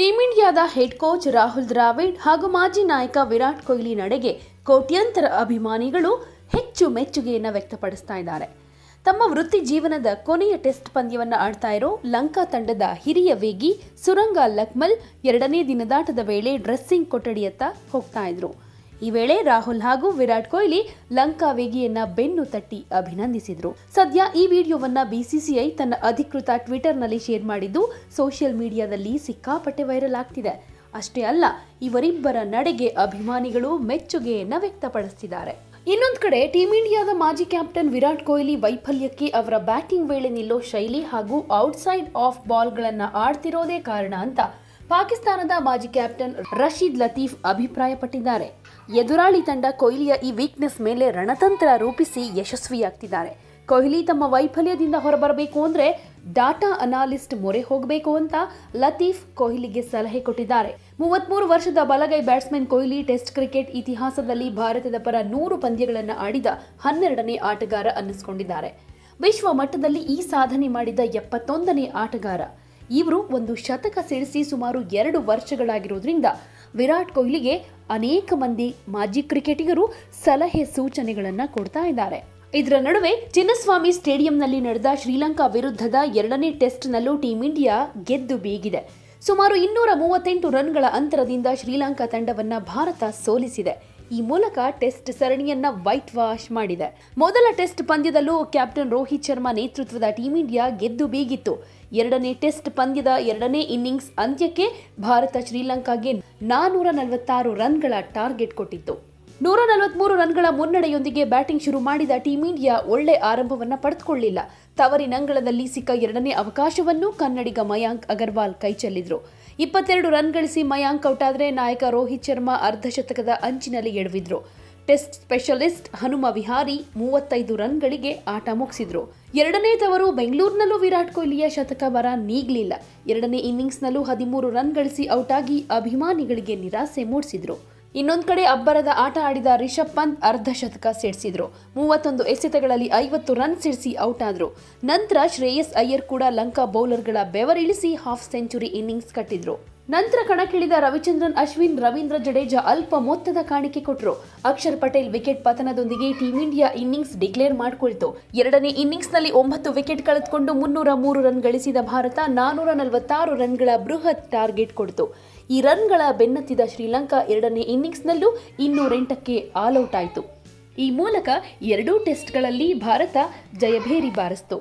team ಇಂಡಿಯಾದ head coach Rahul Dravid ಹಾಗೂ ಮಾಜಿ ನಾಯಕ ವಿರಾಟ್ ಕೊಹ್ಲಿ ನಡೆಗೆ ಕೋಟ್ಯಂತರ ಅಭಿಮಾನಿಗಳು ಹೆಚ್ಚು ಮೆಚ್ಚುಗೆಯನ್ನು ವ್ಯಕ್ತಪಡಿಸ್ತಾ ಇದ್ದಾರೆ ತಮ್ಮ ವೃತ್ತಿ ಜೀವನದ ಕೊನೆಯ ಟೆಸ್ಟ್ ಪಂದ್ಯವನ್ನು ಆಡ್ತಾ ಇರೋ ಲಂಕಾ ತಂಡದ ಹಿರಿಯ ವೇಗಿ ಸುರಂಗ ಲಕ್ಮಲ್ ಎರಡನೇ ದಿನದಾಟದ ವೇಳೆ ಡ್ರೆಸ್ಸಿಂಗ್ ಕೊಠಡಿಯತ್ತ ಹೋಗ್ತಾ ಇದ್ರು ಈ ವೇಳೆ ರಾಹುಲ್ ಹಾಗೂ ವಿರಾಟ್ ಕೊಹ್ಲಿ ಲಂಕಾ ವೇಗಿಯನ್ನ ಬೆನ್ನು ತಟ್ಟಿ ಅಭಿನಂದಿಸಿದ್ರು ಸದ್ಯ ಈ ವಿಡಿಯೋವನ್ನ ಬಿಸಿಸಿಐ ತನ್ನ ಅಧಿಕೃತ ಟ್ವಿಟರ್ನಲ್ಲಿ ಶೇರ್ ಮಾಡಿದ್ದು ಸೋಷಿಯಲ್ ಮೀಡಿಯಾದಲ್ಲಿ ಸಿಕ್ಕಾಪಟ್ಟೆ ವೈರಲ್ ಆಗ್ತಿದೆ ಅಷ್ಟೇ ಅಲ್ಲ ಇವರಿಬ್ಬರ ನಡೆಗೆ ಅಭಿಮಾನಿಗಳು ಮೆಚ್ಚುಗೆಯನ್ನ ವ್ಯಕ್ತಪಡಿಸಿದ್ದಾರೆ ಇನ್ನೊಂದು ಕಡೆ ಟೀಂ ಇಂಡಿಯಾದ ಮಾಜಿ ಕ್ಯಾಪ್ಟನ್ ವಿರಾಟ್ ಕೊಹ್ಲಿ ವೈಫಲ್ಯಕ್ಕೆ ಅವರ ಬ್ಯಾಟಿಂಗ್ ವೇಳೆ ನಿಲ್ಲೋ ಶೈಲಿ ಹಾಗೂ ಔಟ್ಸೈಡ್ ಆಫ್ ಬಾಲ್ಗಳನ್ನ ಆಡ್ತಿರೋದೇ ಕಾರಣ ಅಂತ ಪಾಕಿಸ್ತಾನದ ಮಾಜಿ ಕ್ಯಾಪ್ಟನ್ ರಶೀದ್ ಲತೀಫ್ ಅಭಿಪ್ರಾಯಪಟ್ಟಿದ್ದಾರೆ ಎದುರಾಳಿ ತಂಡ ಕೊಹ್ಲಿಯ ಈ ವೀಕ್ನೆಸ್ ಮೇಲೆ ರಣತಂತ್ರ ರೂಪಿಸಿ ಯಶಸ್ವಿಯಾಗ್ತಿದ್ದಾರೆ ಕೊಹ್ಲಿ ತಮ್ಮ ವೈಫಲ್ಯದಿಂದ ಹೊರಬರಬೇಕು ಅಂದರೆ ಡಾಟಾ ಅನಾಲಿಸ್ಟ್ ಮೊರೆ ಹೋಗಬೇಕು ಅಂತ ಲತೀಫ್ ಕೊಹ್ಲಿಗೆ ಸಲಹೆ ಕೊಟ್ಟಿದ್ದಾರೆ ಮೂವತ್ಮೂರು ವರ್ಷದ ಬಲಗೈ ಬ್ಯಾಟ್ಸ್ಮನ್ ಕೊಹ್ಲಿ ಟೆಸ್ಟ್ ಕ್ರಿಕೆಟ್ ಇತಿಹಾಸದಲ್ಲಿ ಭಾರತದ ಪರ ನೂರು ಪಂದ್ಯಗಳನ್ನು ಆಡಿದ ಹನ್ನೆರಡನೇ ಆಟಗಾರ ಅನ್ನಿಸ್ಕೊಂಡಿದ್ದಾರೆ ವಿಶ್ವ ಮಟ್ಟದಲ್ಲಿ ಈ ಸಾಧನೆ ಮಾಡಿದ ಎಪ್ಪತ್ತೊಂದನೇ ಆಟಗಾರ ಇವರು ಒಂದು ಶತಕ ಸಿಡಿಸಿ ಸುಮಾರು ಎರಡು ವರ್ಷಗಳಾಗಿರೋದ್ರಿಂದ ವಿರಾಟ್ ಕೊಹ್ಲಿಗೆ ಅನೇಕ ಮಂದಿ ಮಾಜಿ ಕ್ರಿಕೆಟಿಗರು ಸಲಹೆ ಸೂಚನೆಗಳನ್ನು ಕೊಡ್ತಾ ಇದ್ದಾರೆ ಇದರ ನಡುವೆ ಚಿನ್ನಸ್ವಾಮಿ ಸ್ಟೇಡಿಯಂನಲ್ಲಿ ನಡೆದ ಶ್ರೀಲಂಕಾ ವಿರುದ್ಧದ ಎರಡನೇ ಟೆಸ್ಟ್ನಲ್ಲೂ ಟೀಂ ಇಂಡಿಯಾ ಗೆದ್ದು ಬೀಗಿದೆ ಸುಮಾರು ಇನ್ನೂರ ಮೂವತ್ತೆಂಟು ರನ್ಗಳ ಅಂತರದಿಂದ ಶ್ರೀಲಂಕಾ ತಂಡವನ್ನು ಭಾರತ ಸೋಲಿಸಿದೆ ಈ ಮೂಲಕ ಟೆಸ್ಟ್ ಸರಣಿಯನ್ನ ವೈಟ್ ವಾಶ್ ಮಾಡಿದೆ ಮೊದಲ ಟೆಸ್ಟ್ ಪಂದ್ಯದಲ್ಲೂ ಕ್ಯಾಪ್ಟನ್ ರೋಹಿತ್ ಶರ್ಮಾ ನೇತೃತ್ವದ ಟೀಂ ಇಂಡಿಯಾ ಗೆದ್ದು ಬೀಗಿತ್ತು ಎರಡನೇ ಟೆಸ್ಟ್ ಪಂದ್ಯದ ಎರಡನೇ ಇನ್ನಿಂಗ್ಸ್ ಅಂತ್ಯಕ್ಕೆ ಭಾರತ ಶ್ರೀಲಂಕಾಗೆ ನಾನೂರ ನಲವತ್ತಾರು ರನ್ಗಳ ಟಾರ್ಗೆಟ್ ಕೊಟ್ಟಿತ್ತು ನೂರ ನಲವತ್ಮೂರು ರನ್ಗಳ ಮುನ್ನಡೆಯೊಂದಿಗೆ ಬ್ಯಾಟಿಂಗ್ ಶುರು ಮಾಡಿದ ಟೀಂ ಇಂಡಿಯಾ ಒಳ್ಳೆ ಆರಂಭವನ್ನ ಪಡೆದುಕೊಳ್ಳಿಲ್ಲ ತವರಿನಂಗಳದಲ್ಲಿ ಸಿಕ್ಕ ಎರಡನೇ ಅವಕಾಶವನ್ನು ಕನ್ನಡಿಗ ಮಯಾಂಕ್ ಅಗರ್ವಾಲ್ ಕೈಚೆಲ್ಲಿದ್ರು ಇಪ್ಪತ್ತೆರಡು ರನ್ ಗಳಿಸಿ ಮಯಾಂಕ್ ಔಟ್ ಆದರೆ ನಾಯಕ ರೋಹಿತ್ ಶರ್ಮಾ ಅರ್ಧಶತಕದ ಅಂಚಿನಲ್ಲಿ ಎಡವಿದ್ರು ಟೆಸ್ಟ್ ಸ್ಪೆಷಲಿಸ್ಟ್ ಹನುಮ ವಿಹಾರಿ ಮೂವತ್ತೈದು ರನ್ಗಳಿಗೆ ಆಟ ಮುಗಿಸಿದ್ರು ಎರಡನೇ ತವರು ಬೆಂಗಳೂರಿನಲ್ಲೂ ವಿರಾಟ್ ಕೊಹ್ಲಿಯ ಶತಕ ಬರ ನೀಗಲಿಲ್ಲ ಎರಡನೇ ಇನ್ನಿಂಗ್ಸ್ನಲ್ಲೂ ಹದಿಮೂರು ರನ್ ಗಳಿಸಿ ಔಟ್ ಆಗಿ ಅಭಿಮಾನಿಗಳಿಗೆ ನಿರಾಸೆ ಮೂಡಿಸಿದ್ರು ಇನ್ನೊಂದು ಕಡೆ ಅಬ್ಬರದ ಆಟ ಆಡಿದ ರಿಷಬ್ ಪಂತ್ ಅರ್ಧ ಶತಕ ಸಿಡಿಸಿದ್ರು ಮೂವತ್ತೊಂದು ಎಸೆತಗಳಲ್ಲಿ ಐವತ್ತು ರನ್ ಸಿಡಿಸಿ ಔಟ್ ಆದರು ನಂತರ ಶ್ರೇಯಸ್ ಅಯ್ಯರ್ ಕೂಡ ಲಂಕಾ ಬೌಲರ್ಗಳ ಬೆವರಿಳಿಸಿ ಹಾಫ್ ಸೆಂಚುರಿ ಇನ್ನಿಂಗ್ಸ್ ಕಟ್ಟಿದ್ರು ನಂತರ ಕಣಕ್ಕಿಳಿದ ರವಿಚಂದ್ರನ್ ಅಶ್ವಿನ್ ರವೀಂದ್ರ ಜಡೇಜಾ ಅಲ್ಪ ಮೊತ್ತದ ಕಾಣಿಕೆ ಕೊಟ್ಟರು ಅಕ್ಷರ್ ಪಟೇಲ್ ವಿಕೆಟ್ ಪತನದೊಂದಿಗೆ ಟೀಂ ಇಂಡಿಯಾ ಇನ್ನಿಂಗ್ಸ್ ಡಿಕ್ಲೇರ್ ಮಾಡಿಕೊಳ್ತು ಎರಡನೇ ಇನ್ನಿಂಗ್ಸ್ನಲ್ಲಿ ಒಂಬತ್ತು ವಿಕೆಟ್ ಕಳೆದುಕೊಂಡು ಮುನ್ನೂರ ಮೂರು ರನ್ ಗಳಿಸಿದ ಭಾರತ ನಾನೂರ ನಲವತ್ತಾರು ರನ್ಗಳ ಬೃಹತ್ ಟಾರ್ಗೆಟ್ ಕೊಡ್ತು ಈ ರನ್ಗಳ ಬೆನ್ನತ್ತಿದ ಶ್ರೀಲಂಕಾ ಎರಡನೇ ಇನ್ನಿಂಗ್ಸ್ನಲ್ಲೂ ಇನ್ನೂರೆಂಟಕ್ಕೆ ಆಲ್ಔಟ್ ಆಯಿತು ಈ ಮೂಲಕ ಎರಡೂ ಟೆಸ್ಟ್ಗಳಲ್ಲಿ ಭಾರತ ಜಯಭೇರಿ ಬಾರಿಸಿತು